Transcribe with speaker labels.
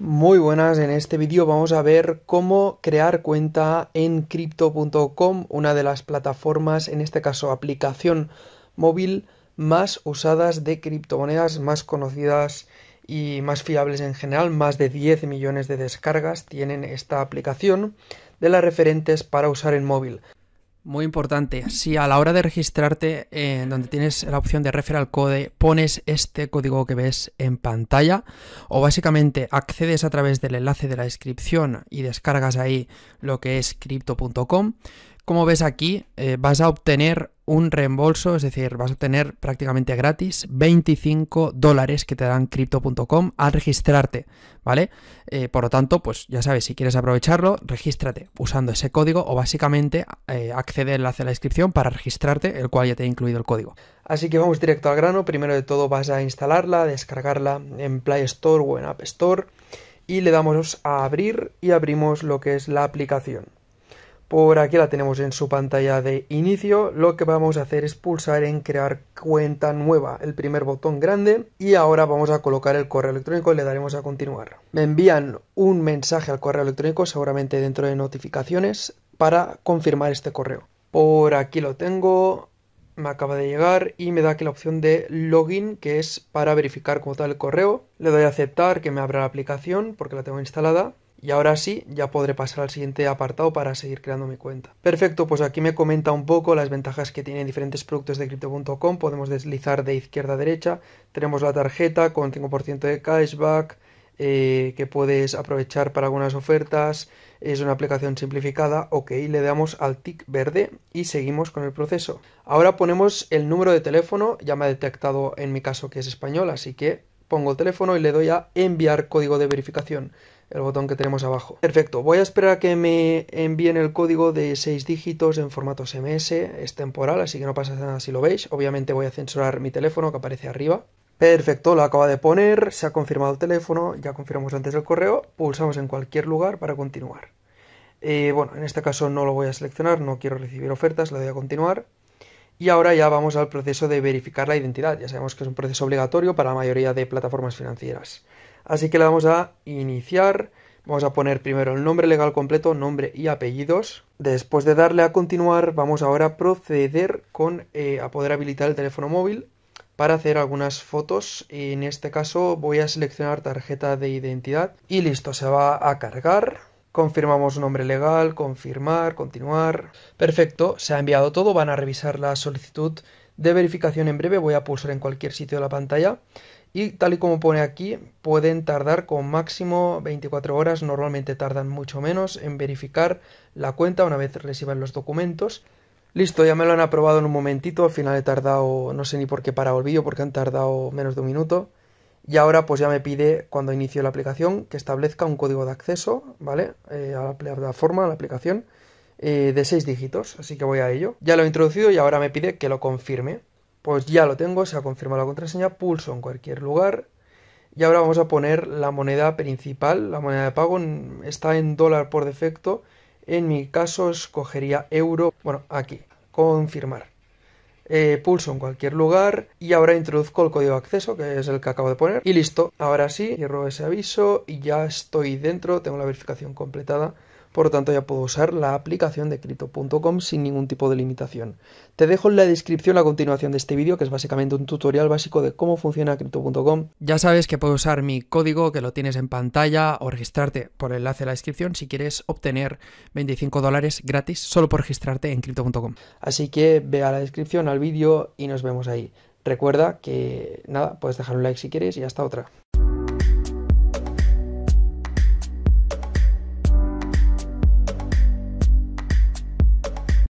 Speaker 1: Muy buenas, en este vídeo vamos a ver cómo crear cuenta en crypto.com, una de las plataformas, en este caso aplicación móvil más usadas de criptomonedas, más conocidas y más fiables en general. Más de 10 millones de descargas tienen esta aplicación de las referentes para usar en móvil. Muy importante. Si a la hora de registrarte, en donde tienes la opción de referral code, pones este código que ves en pantalla, o básicamente accedes a través del enlace de la descripción y descargas ahí lo que es crypto.com, como ves aquí, eh, vas a obtener un reembolso, es decir, vas a obtener prácticamente gratis 25 dólares que te dan crypto.com al registrarte, ¿vale? Eh, por lo tanto, pues ya sabes, si quieres aprovecharlo, regístrate usando ese código o básicamente eh, accede al enlace a la descripción para registrarte, el cual ya te he incluido el código. Así que vamos directo al grano, primero de todo vas a instalarla, descargarla en Play Store o en App Store y le damos a abrir y abrimos lo que es la aplicación. Por aquí la tenemos en su pantalla de inicio. Lo que vamos a hacer es pulsar en crear cuenta nueva, el primer botón grande. Y ahora vamos a colocar el correo electrónico y le daremos a continuar. Me envían un mensaje al correo electrónico, seguramente dentro de notificaciones, para confirmar este correo. Por aquí lo tengo. Me acaba de llegar y me da aquí la opción de login, que es para verificar como tal el correo. Le doy a aceptar, que me abra la aplicación porque la tengo instalada. Y ahora sí, ya podré pasar al siguiente apartado para seguir creando mi cuenta. Perfecto, pues aquí me comenta un poco las ventajas que tienen diferentes productos de crypto.com. Podemos deslizar de izquierda a derecha. Tenemos la tarjeta con 5% de cashback eh, que puedes aprovechar para algunas ofertas. Es una aplicación simplificada. Ok, le damos al tic verde y seguimos con el proceso. Ahora ponemos el número de teléfono. Ya me ha detectado en mi caso que es español, así que pongo el teléfono y le doy a enviar código de verificación el botón que tenemos abajo. Perfecto, voy a esperar a que me envíen el código de 6 dígitos en formato SMS, es temporal, así que no pasa nada si lo veis. Obviamente voy a censurar mi teléfono que aparece arriba. Perfecto, lo acaba de poner, se ha confirmado el teléfono, ya confirmamos antes el correo, pulsamos en cualquier lugar para continuar. Eh, bueno, en este caso no lo voy a seleccionar, no quiero recibir ofertas, le doy a continuar. Y ahora ya vamos al proceso de verificar la identidad. Ya sabemos que es un proceso obligatorio para la mayoría de plataformas financieras. Así que la vamos a iniciar. Vamos a poner primero el nombre legal completo, nombre y apellidos. Después de darle a continuar, vamos ahora a proceder con eh, a poder habilitar el teléfono móvil para hacer algunas fotos. En este caso voy a seleccionar tarjeta de identidad y listo, se va a cargar. Confirmamos nombre legal, confirmar, continuar. Perfecto, se ha enviado todo, van a revisar la solicitud de verificación en breve, voy a pulsar en cualquier sitio de la pantalla y tal y como pone aquí pueden tardar con máximo 24 horas, normalmente tardan mucho menos en verificar la cuenta una vez reciban los documentos. Listo, ya me lo han aprobado en un momentito, al final he tardado, no sé ni por qué para el vídeo porque han tardado menos de un minuto. Y ahora pues ya me pide cuando inicio la aplicación que establezca un código de acceso, ¿vale? Eh, a la plataforma, a la aplicación, eh, de 6 dígitos. Así que voy a ello. Ya lo he introducido y ahora me pide que lo confirme. Pues ya lo tengo, se ha confirmado la contraseña, pulso en cualquier lugar. Y ahora vamos a poner la moneda principal, la moneda de pago está en dólar por defecto. En mi caso escogería euro. Bueno, aquí, confirmar. Eh, pulso en cualquier lugar y ahora introduzco el código de acceso que es el que acabo de poner y listo ahora sí cierro ese aviso y ya estoy dentro tengo la verificación completada por lo tanto, ya puedo usar la aplicación de Crypto.com sin ningún tipo de limitación. Te dejo en la descripción a continuación de este vídeo, que es básicamente un tutorial básico de cómo funciona Crypto.com. Ya sabes que puedes usar mi código que lo tienes en pantalla o registrarte por el enlace de la descripción si quieres obtener 25 dólares gratis solo por registrarte en Crypto.com. Así que ve a la descripción al vídeo y nos vemos ahí. Recuerda que nada, puedes dejar un like si quieres y hasta otra.